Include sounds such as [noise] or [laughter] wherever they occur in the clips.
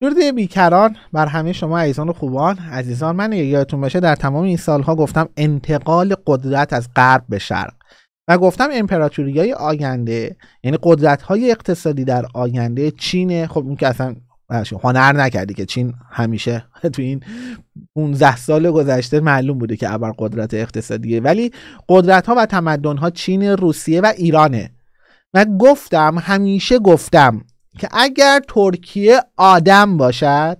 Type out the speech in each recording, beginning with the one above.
درود بیکران بر همه شما عزیزان و خوبان عزیزان من یادتون باشه در تمام این سالها گفتم انتقال قدرت از غرب به شرق و گفتم امپراتوری های آینده یعنی قدرت های اقتصادی در آینده چینه خب اون که اصلا هنر نکردی که چین همیشه [laughs] تو این 15 سال گذشته معلوم بوده که ابر قدرت اقتصادیه ولی قدرت ها و تمدن ها چین روسیه و ایرانه و گفتم همیشه گفتم که اگر ترکیه آدم باشد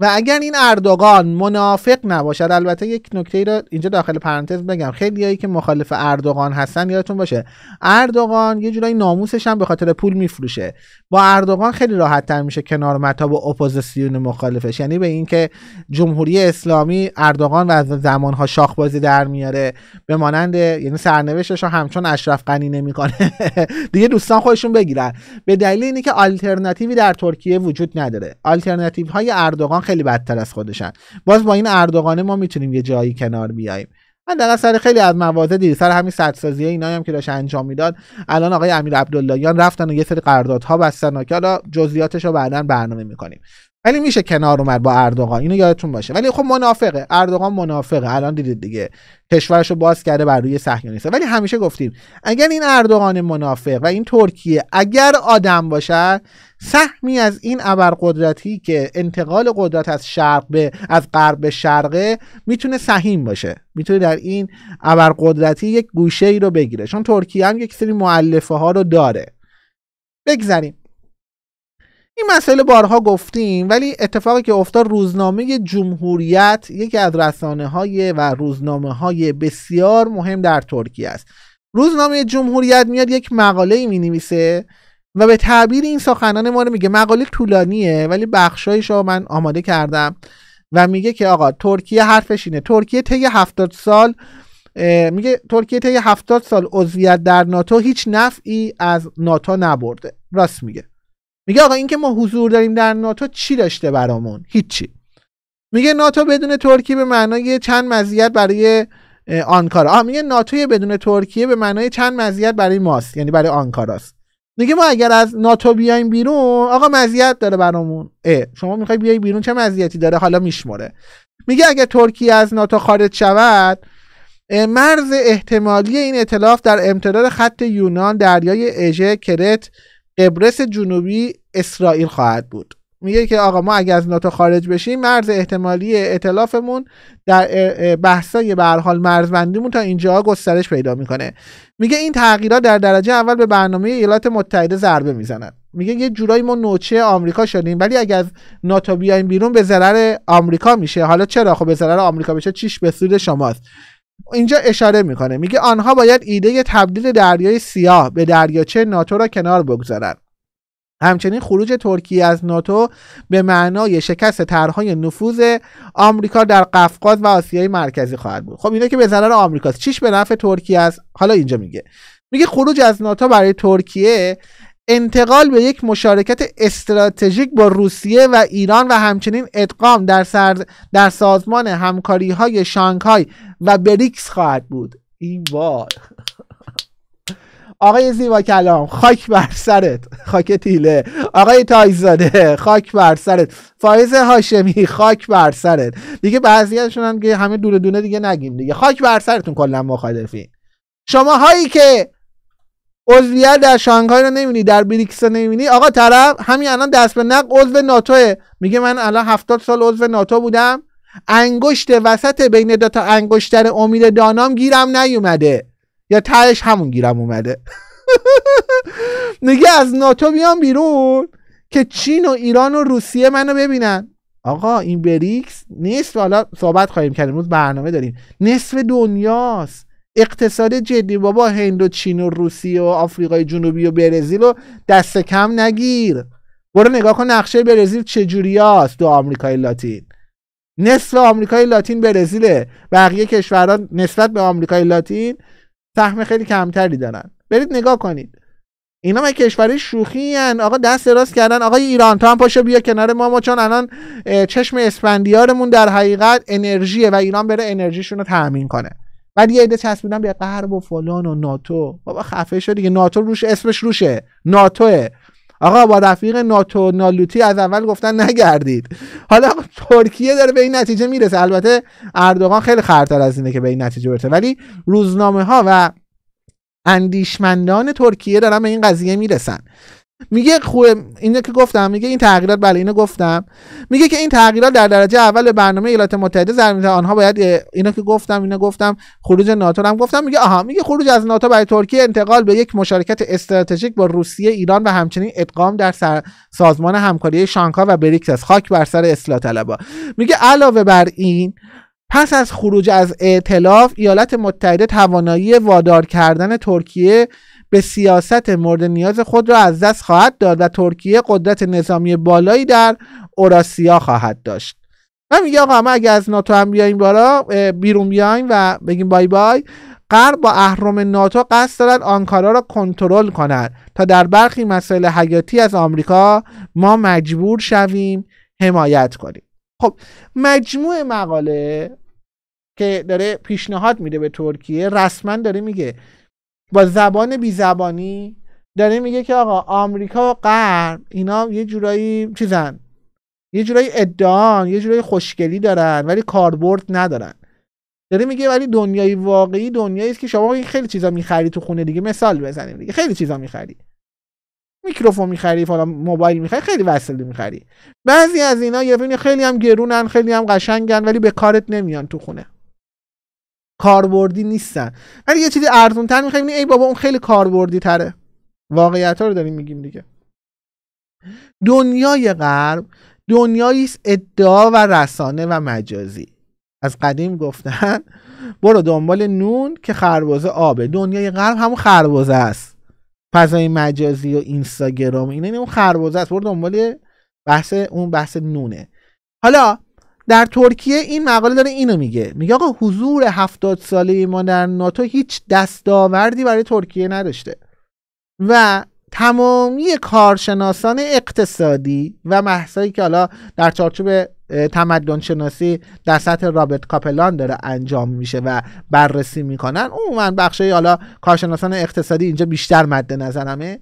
و اگر این اردوغان منافق نباشد البته یک نکته ای را اینجا داخل پرانتز بگم خیلیایی که مخالف اردوغان هستن یادتون باشه اردوغان یه جورایی ناموسش هم به خاطر پول میفروشه با اردوغان خیلی راحت تر میشه کنار متا با اپوزیسیون مخالفش یعنی به اینکه جمهوری اسلامی اردوغان و از زمانها شاخ بازی در میاره به مانند یعنی سرنوشتش رو همچون اشرف غنی نمیکنه [laughs] دیگه دوستان خودشون بگیرن به دلیل اینکه آلترناتیوی در ترکیه وجود نداره های اردوغان خیلی بدتر از خودشن باز با این اردوغانه ما میتونیم یه جایی کنار بیاییم من در سر خیلی از مواضع دیر سر همین سدسازی اینا هم که داشت انجام میداد الان آقای امیر عبداللهیان رفتن و یه سری قراردادها بستن و که حالا جزئیاتش رو بعدا برنامه میکنیم ولی میشه کنار اومد با اردوغان اینو یادتون باشه ولی خب منافقه اردوغان منافقه الان دیدید دیگه کشورش رو باز کرده بر روی صهیونیست ولی همیشه گفتیم اگر این اردوغان منافق و این ترکیه اگر آدم باشد سهمی از این ابرقدرتی که انتقال قدرت از شرق به از غرب به شرقه میتونه سهیم باشه میتونه در این ابرقدرتی یک گوشه ای رو بگیره چون ترکیه هم یک سری مؤلفه ها رو داره بگذریم این مسئله بارها گفتیم ولی اتفاقی که افتاد روزنامه جمهوریت یکی از رسانه های و روزنامه های بسیار مهم در ترکیه است روزنامه جمهوریت میاد یک مقاله می نویسه و به تعبیر این سخنان ما رو میگه مقاله طولانیه ولی بخشایش رو من آماده کردم و میگه که آقا ترکیه حرفش اینه ترکیه طی 70 سال میگه ترکیه طی 70 سال عضویت در ناتو هیچ نفعی از ناتو نبرده راست میگه میگه آقا اینکه ما حضور داریم در ناتو چی داشته برامون هیچی میگه ناتو بدون ترکیه به معنای چند مزیت برای آنکارا آه میگه ناتو بدون ترکیه به معنای چند مزیت برای ماست یعنی برای آنکاراست میگه ما اگر از ناتو بیایم بیرون آقا مزیت داره برامون اه شما میخوای بیای بیرون چه مزیتی داره حالا میشمره میگه اگر ترکیه از ناتو خارج شود مرز احتمالی این اطلاف در امتداد خط یونان دریای اژه کرت قبرس جنوبی اسرائیل خواهد بود میگه که آقا ما اگر از ناتو خارج بشیم مرز احتمالی اعتلافمون در بحثای به هر مرزبندیمون تا اینجا گسترش پیدا میکنه میگه این تغییرات در درجه اول به برنامه ایالات متحده ضربه میزنن میگه یه جورایی ما نوچه آمریکا شدیم ولی اگر از ناتو بیایم بیرون به ضرر آمریکا میشه حالا چرا خب به ضرر آمریکا بشه چیش به سود شماست اینجا اشاره میکنه میگه آنها باید ایده تبدیل دریای سیاه به دریاچه ناتو را کنار بگذارند همچنین خروج ترکیه از ناتو به معنای شکست طرحهای نفوذ آمریکا در قفقاز و آسیای مرکزی خواهد بود خب اینا که به ضرر آمریکاست چیش به نفع ترکیه است حالا اینجا میگه میگه خروج از ناتو برای ترکیه انتقال به یک مشارکت استراتژیک با روسیه و ایران و همچنین ادغام در, در سازمان همکاری های شانگهای و بریکس خواهد بود این با آقای زیبا کلام خاک بر سرت خاک تیله آقای تایزاده خاک بر سرت فایز هاشمی خاک بر سرت دیگه بعضی هم که همه دونه دونه دیگه نگیم دیگه خاک بر سرتون کلا مخالفین شما هایی که عضویت در شانگهای رو نمیبینی در بریکس رو نمیبینی آقا طرف همین الان دست به نق عضو ناتوه میگه من الان هفتاد سال عضو ناتو بودم انگشت وسط بین دو تا انگشتر امید دانام گیرم نیومده یا تهش همون گیرم اومده [laughs] میگه از ناتو بیام بیرون که چین و ایران و روسیه منو ببینن آقا این بریکس نیست حالا صحبت خواهیم کرد امروز برنامه داریم نصف دنیاست اقتصاد جدی بابا هند و چین و روسیه و آفریقای جنوبی و برزیل رو دست کم نگیر برو نگاه کن نقشه برزیل چجوری هست دو آمریکای لاتین نصف آمریکای لاتین برزیله بقیه کشورها نسبت به آمریکای لاتین سهم خیلی کمتری دارن برید نگاه کنید اینا من کشوری شوخی هن. آقا دست راست کردن آقا ایران تا هم پاشو بیا کنار ما ما چون الان چشم اسپندیارمون در حقیقت انرژیه و ایران بره انرژیشون رو تامین کنه بعد یه عده چسبیدن به غرب و فلان و ناتو بابا خفه شد دیگه ناتو روش اسمش روشه ناتوه آقا با رفیق ناتو نالوتی از اول گفتن نگردید حالا ترکیه داره به این نتیجه میرسه البته اردوغان خیلی خرتر از اینه که به این نتیجه برسه ولی روزنامه ها و اندیشمندان ترکیه دارن به این قضیه میرسن میگه خوبه اینه که گفتم میگه این تغییرات بله اینو گفتم میگه که این تغییرات در درجه اول به برنامه ایالات متحده زمینه آنها باید اینو که گفتم اینو گفتم خروج ناتو هم گفتم میگه آها میگه خروج از ناتو برای ترکیه انتقال به یک مشارکت استراتژیک با روسیه ایران و همچنین ادغام در سر سازمان همکاری شانکا و بریکس است خاک بر سر اصلاح طلبا میگه علاوه بر این پس از خروج از ائتلاف ایالات متحده توانایی وادار کردن ترکیه به سیاست مورد نیاز خود را از دست خواهد داد و ترکیه قدرت نظامی بالایی در اوراسیا خواهد داشت من میگه آقا ما اگه از ناتو هم بیایم بارا بیرون بیایم و بگیم بای بای غرب با اهرم ناتو قصد دارد آنکارا را کنترل کند تا در برخی مسائل حیاتی از آمریکا ما مجبور شویم حمایت کنیم خب مجموع مقاله که داره پیشنهاد میده به ترکیه رسما داره میگه با زبان بیزبانی داره میگه که آقا آمریکا و غرب اینا یه جورایی چیزن یه جورایی ادعان یه جورایی خوشگلی دارن ولی کاربرد ندارن داره میگه ولی دنیای واقعی دنیایی که شما خیلی چیزا میخری تو خونه دیگه مثال بزنیم دیگه خیلی چیزا میخری میکروفون میخری حالا موبایل میخری خیلی وسیله میخری بعضی از اینا یه خیلی هم گرونن خیلی هم قشنگن ولی به کارت نمیان تو خونه کاربردی نیستن ولی یه چیزی ارزون تر میخوایم ای بابا اون خیلی کاربردی تره واقعیت ها رو داریم میگیم دیگه دنیای غرب دنیایی ادعا و رسانه و مجازی از قدیم گفتن برو دنبال نون که خربزه آبه دنیای غرب همون خربزه است فضای مجازی و اینستاگرام اینا یعنی اون خربزه است برو دنبال بحث اون بحث نونه حالا در ترکیه این مقاله داره اینو میگه میگه آقا حضور هفتاد ساله ما در ناتو هیچ دستاوردی برای ترکیه نداشته و تمامی کارشناسان اقتصادی و محصایی که حالا در چارچوب تمدن شناسی در سطح رابرت کاپلان داره انجام میشه و بررسی میکنن عموما بخشی حالا کارشناسان اقتصادی اینجا بیشتر مد نظرمه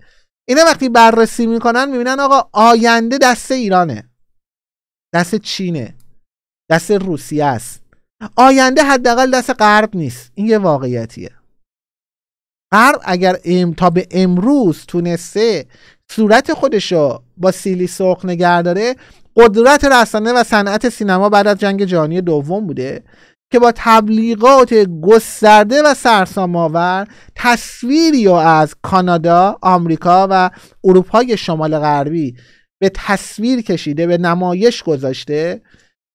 اینا وقتی بررسی میکنن میبینن آقا آینده دست ایرانه دست چینه دست روسیه است آینده حداقل دست غرب نیست این یه واقعیتیه غرب اگر ام تا به امروز تونسته صورت خودشو با سیلی سرخ نگه داره قدرت رسانه و صنعت سینما بعد از جنگ جهانی دوم بوده که با تبلیغات گسترده و سرسام‌آور تصویری و از کانادا، آمریکا و اروپای شمال غربی به تصویر کشیده به نمایش گذاشته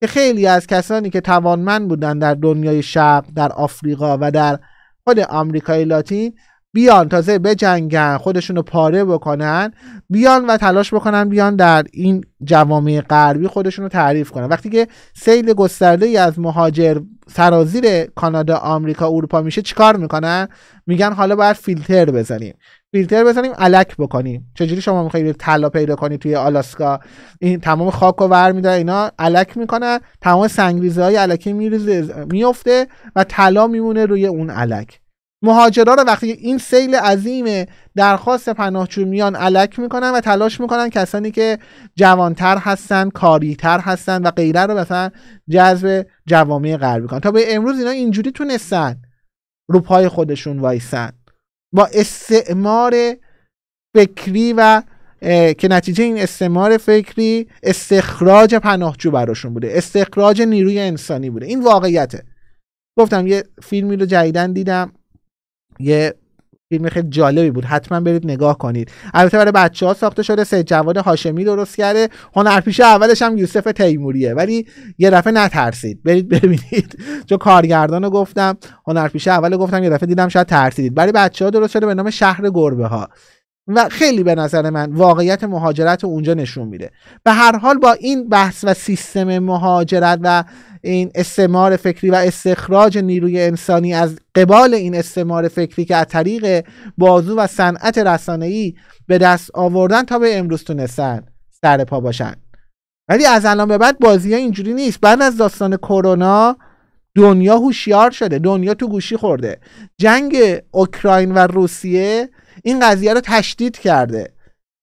که خیلی از کسانی که توانمند بودند در دنیای شرق در آفریقا و در خود آمریکای لاتین بیان تازه بجنگن خودشون رو پاره بکنن بیان و تلاش بکنن بیان در این جوامع غربی خودشون رو تعریف کنن وقتی که سیل گسترده ای از مهاجر سرازیر کانادا آمریکا اروپا میشه چیکار میکنن میگن حالا باید فیلتر بزنیم فیلتر بزنیم الک بکنیم چجوری شما میخوایید طلا پیدا کنی توی آلاسکا این تمام خاک و ور میده اینا علک میکنن تمام سنگریزه های علکی میریزه میفته و طلا میمونه روی اون الک مهاجرا رو وقتی این سیل عظیم درخواست پناهجو میان علک میکنن و تلاش میکنن کسانی که جوانتر هستن کاریتر هستن و غیره رو مثلا جذب جوامع غربی کنن تا به امروز اینا اینجوری تونستن رو پای خودشون وایسن با استعمار فکری و که نتیجه این استعمار فکری استخراج پناهجو براشون بوده استخراج نیروی انسانی بوده این واقعیته گفتم یه فیلمی رو جدیدن دیدم یه فیلم خیلی جالبی بود حتما برید نگاه کنید البته برای بچه ها ساخته شده سه جواد هاشمی درست کرده هنرپیشه خب، اولش هم یوسف تیموریه ولی یه دفعه نترسید برید ببینید [laughs] چون کارگردان رو گفتم هنرپیشه خب، اول گفتم یه دفعه دیدم شاید ترسیدید برای بچه ها درست شده به نام شهر گربه ها و خیلی به نظر من واقعیت مهاجرت اونجا نشون میده به هر حال با این بحث و سیستم مهاجرت و این استعمار فکری و استخراج نیروی انسانی از قبال این استعمار فکری که از طریق بازو و صنعت رسانه‌ای به دست آوردن تا به امروز تونستن سر پا باشن ولی از الان به بعد بازی اینجوری نیست بعد از داستان کرونا دنیا هوشیار شده دنیا تو گوشی خورده جنگ اوکراین و روسیه این قضیه رو تشدید کرده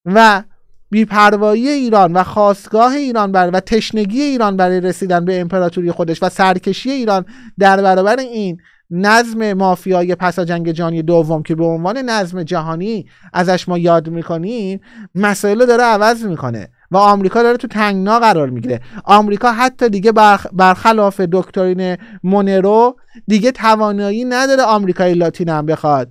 و بیپروایی ایران و خواستگاه ایران بر و تشنگی ایران برای رسیدن به امپراتوری خودش و سرکشی ایران در برابر این نظم مافیای پسا جنگ جهانی دوم که به عنوان نظم جهانی ازش ما یاد میکنیم مسائل رو داره عوض میکنه و آمریکا داره تو تنگنا قرار میگیره آمریکا حتی دیگه برخ... برخلاف دکترین مونرو دیگه توانایی نداره آمریکای لاتین بخواد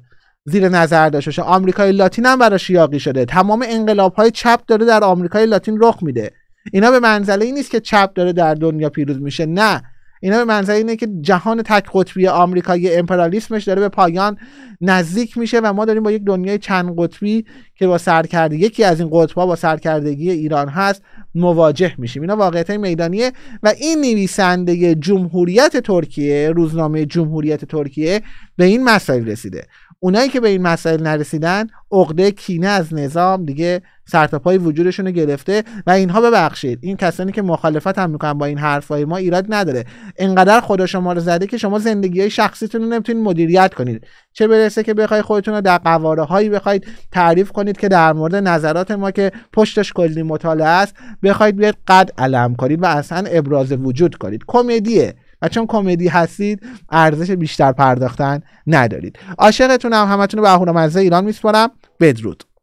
زیر نظر داشته باشه آمریکای لاتین هم براش یاقی شده تمام انقلاب های چپ داره در آمریکای لاتین رخ میده اینا به منزله ای نیست که چپ داره در دنیا پیروز میشه نه اینا به منزله اینه که جهان تک قطبی آمریکایی امپرالیسمش داره به پایان نزدیک میشه و ما داریم با یک دنیای چند قطبی که با سرکردگی یکی از این قطبا با سرکردگی ایران هست مواجه میشیم اینا واقعیت میدانیه و این نویسنده جمهوریت ترکیه روزنامه جمهوریت ترکیه به این مسائل رسیده اونایی که به این مسائل نرسیدن عقده کینه از نظام دیگه پای وجودشون رو گرفته و اینها ببخشید این کسانی که مخالفت هم میکنن با این حرفای ما ایراد نداره انقدر خدا شما رو زده که شما زندگی های شخصیتون رو نمیتونید مدیریت کنید چه برسه که بخوای خودتون رو در قواره هایی بخواید تعریف کنید که در مورد نظرات ما که پشتش کلی مطالعه است بخواید بیاید قد علم کنید و اصلا ابراز وجود کنید کمدیه و چون کمدی هستید ارزش بیشتر پرداختن ندارید عاشقتونم همتون به اهورامزه ایران میسپارم بدرود